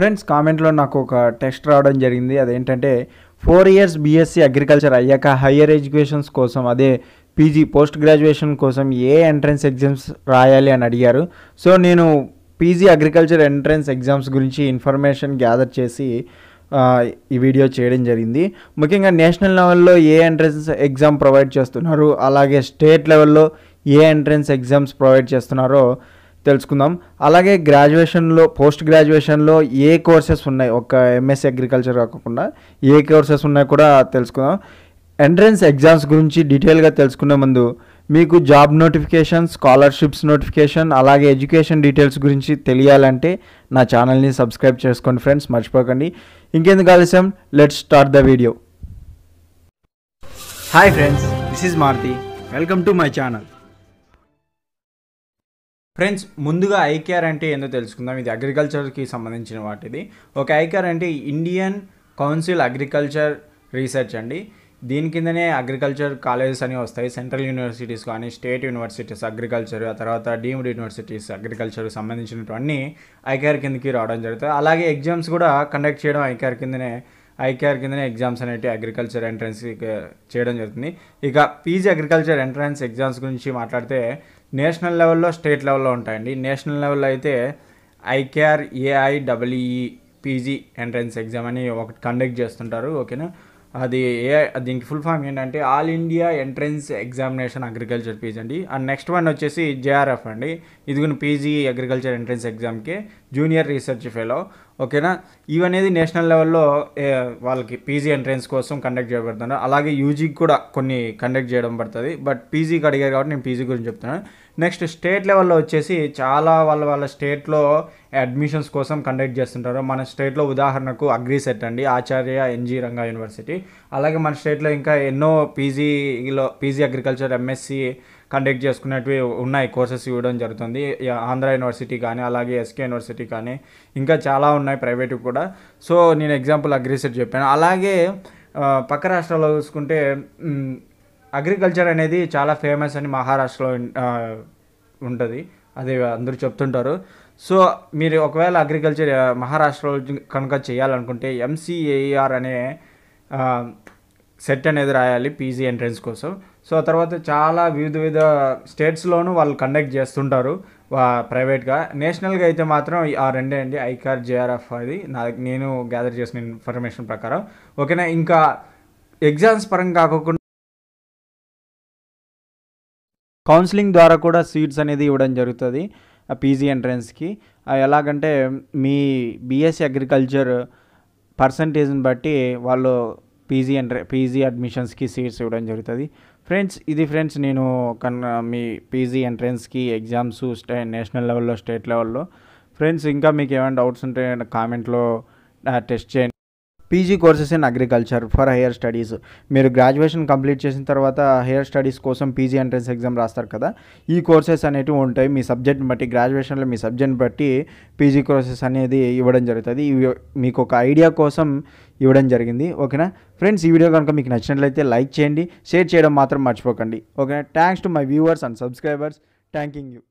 friends కామెంట్లో నాకు ఒక టెస్ట్ రావడం జరిగింది అదేంటంటే ఫోర్ ఇయర్స్ బీఎస్సీ అగ్రికల్చర్ అయ్యాక హయ్యర్ ఎడ్యుకేషన్స్ కోసం అదే పీజీ పోస్ట్ గ్రాడ్యుయేషన్ కోసం ఏ ఎంట్రన్స్ ఎగ్జామ్స్ రాయాలి అని అడిగారు సో నేను పీజీ అగ్రికల్చర్ ఎంట్రన్స్ ఎగ్జామ్స్ గురించి ఇన్ఫర్మేషన్ గ్యాదర్ చేసి ఈ వీడియో చేయడం జరిగింది ముఖ్యంగా నేషనల్ లెవెల్లో ఏ ఎంట్రన్స్ ఎగ్జామ్ ప్రొవైడ్ చేస్తున్నారు అలాగే స్టేట్ లెవెల్లో ఏ ఎంట్రన్స్ ఎగ్జామ్స్ ప్రొవైడ్ చేస్తున్నారో తెలుసుకుందాం అలాగే గ్రాడ్యుయేషన్లో పోస్ట్ గ్రాడ్యుయేషన్లో ఏ కోర్సెస్ ఉన్నాయి ఒక ఎంఎస్సి అగ్రికల్చర్ e కాకుండా ఏ కోర్సెస్ ఉన్నాయి కూడా తెలుసుకుందాం ఎంట్రన్స్ ఎగ్జామ్స్ గురించి డీటెయిల్గా తెలుసుకునే ముందు మీకు జాబ్ నోటిఫికేషన్ స్కాలర్షిప్స్ నోటిఫికేషన్ అలాగే ఎడ్యుకేషన్ డీటెయిల్స్ గురించి తెలియాలంటే నా ఛానల్ని సబ్స్క్రైబ్ చేసుకోండి ఫ్రెండ్స్ మర్చిపోకండి ఇంకెందుకు ఆలస్యం let's start the video hi friends this is Maruti welcome to my channel friends ముందుగా ఐకేఆర్ అంటే ఏందో తెలుసుకుందాం ఇది అగ్రికల్చర్కి సంబంధించిన వాటిది ఒక ఐకేఆర్ అంటే ఇండియన్ కౌన్సిల్ అగ్రికల్చర్ రీసెర్చ్ అండి దీని కిందనే అగ్రికల్చర్ కాలేజెస్ అని వస్తాయి సెంట్రల్ యూనివర్సిటీస్ కానీ స్టేట్ యూనివర్సిటీస్ అగ్రికల్చర్ ఆ తర్వాత డీమ్డ్ యూనివర్సిటీస్ అగ్రికల్చర్కి సంబంధించినటువంటి ఐకేఆర్ కిందకి రావడం జరుగుతుంది అలాగే ఎగ్జామ్స్ కూడా కండక్ట్ చేయడం ఐకేఆర్ కిందనే ఐకేఆర్ కిందనే ఎగ్జామ్స్ అనేవి అగ్రికల్చర్ ఎంట్రన్స్ చేయడం జరుగుతుంది ఇక పీజీ అగ్రికల్చర్ ఎంట్రన్స్ ఎగ్జామ్స్ గురించి మాట్లాడితే నేషనల్ లెవెల్లో స్టేట్ లెవెల్లో ఉంటాయండి నేషనల్ లెవెల్లో అయితే ICAR AIWE PG entrance exam అని ఒకటి కండక్ట్ చేస్తుంటారు ఓకేనా అది ఏ దీనికి ఫుల్ ఫామ్ ఏంటంటే all India entrance examination agriculture PG అండి అండ్ నెక్స్ట్ వన్ వచ్చేసి జేఆర్ఎఫ్ అండి ఇది కూడా పీజీ అగ్రికల్చర్ ఎంట్రన్స్ ఎగ్జామ్కి జూనియర్ రీసెర్చ్ ఫెలో ఓకేనా ఇవనేది నేషనల్ లెవెల్లో వాళ్ళకి పీజీ ఎంట్రన్స్ కోసం కండక్ట్ చేయబడుతున్నారు అలాగే యూజీకి కూడా కొన్ని కండక్ట్ చేయడం పడుతుంది బట్ పీజీకి అడిగారు కాబట్టి నేను పీజీ గురించి చెప్తున్నాను నెక్స్ట్ స్టేట్ లెవెల్లో వచ్చేసి చాలా వాళ్ళ వాళ్ళ స్టేట్లో అడ్మిషన్స్ కోసం కండక్ట్ చేస్తుంటారు మన స్టేట్లో ఉదాహరణకు అగ్రిసెట్ అండి ఆచార్య ఎన్జీ రంగా యూనివర్సిటీ అలాగే మన స్టేట్లో ఇంకా ఎన్నో పీజీలో పీజీ అగ్రికల్చర్ ఎంఎస్సి కండక్ట్ చేసుకునేటివి ఉన్నాయి కోర్సెస్ ఇవ్వడం జరుగుతుంది ఆంధ్ర యూనివర్సిటీ కానీ అలాగే ఎస్కే యూనివర్సిటీ కానీ ఇంకా చాలా ఉన్నాయి ప్రైవేట్ కూడా సో నేను ఎగ్జాంపుల్ అగ్రిసెట్ చెప్పాను అలాగే పక్క రాష్ట్రాల్లో చూసుకుంటే అగ్రికల్చర్ అనేది చాలా ఫేమస్ అని మహారాష్ట్రలో ఉంటుంది అది అందరూ చెప్తుంటారు సో మీరు ఒకవేళ అగ్రికల్చర్ మహారాష్ట్రలో కనుక చేయాలనుకుంటే ఎంసీఏఆర్ e అనే సెట్ అనేది రాయాలి పీజీ ఎంట్రన్స్ కోసం సో ఆ తర్వాత చాలా వివిధ వివిధ స్టేట్స్లోనూ వాళ్ళు కండక్ట్ చేస్తుంటారు ప్రైవేట్గా నేషనల్గా అయితే మాత్రం ఆ రెండే అండి ఐకార్ జేఆర్ఎఫ్ అది నా నేను గ్యాదర్ చేసిన ఇన్ఫర్మేషన్ ప్రకారం ఓకేనా ఇంకా ఎగ్జామ్స్ పరంగా కాకుండా కౌన్సిలింగ్ ద్వారా కూడా సీట్స్ అనేది ఇవ్వడం జరుగుతుంది పీజీ ఎంట్రన్స్కి ఎలాగంటే మీ బీఎస్సీ అగ్రికల్చర్ పర్సంటేజ్ని బట్టి వాళ్ళు పీజీ అండ్ పీజీ అడ్మిషన్స్కి సీట్స్ ఇవ్వడం జరుగుతుంది ఫ్రెండ్స్ ఇది ఫ్రెండ్స్ నేను కన్నా మీ పీజీ ఎంట్రెన్స్కి ఎగ్జామ్స్ స్టే నేషనల్ లెవెల్లో స్టేట్ లెవెల్లో ఫ్రెండ్స్ ఇంకా మీకు ఏమైనా డౌట్స్ ఉంటే కామెంట్లో టెస్ట్ చేయండి PG courses in agriculture for higher studies మీరు గ్రాడ్యుయేషన్ కంప్లీట్ చేసిన తర్వాత హైయర్ స్టడీస్ కోసం పీజీ ఎంట్రన్స్ ఎగ్జామ్ రాస్తారు కదా ఈ కోర్సెస్ అనేటివి ఉంటాయి మీ సబ్జెక్ట్ని బట్టి గ్రాడ్యుయేషన్లో మీ సబ్జెక్ట్ని బట్టి పీజీ కోర్సెస్ అనేది ఇవ్వడం జరుగుతుంది ఇవి మీకు ఒక ఐడియా కోసం ఇవ్వడం జరిగింది ఓకేనా ఫ్రెండ్స్ ఈ వీడియో కనుక మీకు నచ్చినట్లయితే లైక్ చేయండి షేర్ చేయడం మాత్రం మర్చిపోకండి ఓకేనా thanks to my viewers and subscribers thank you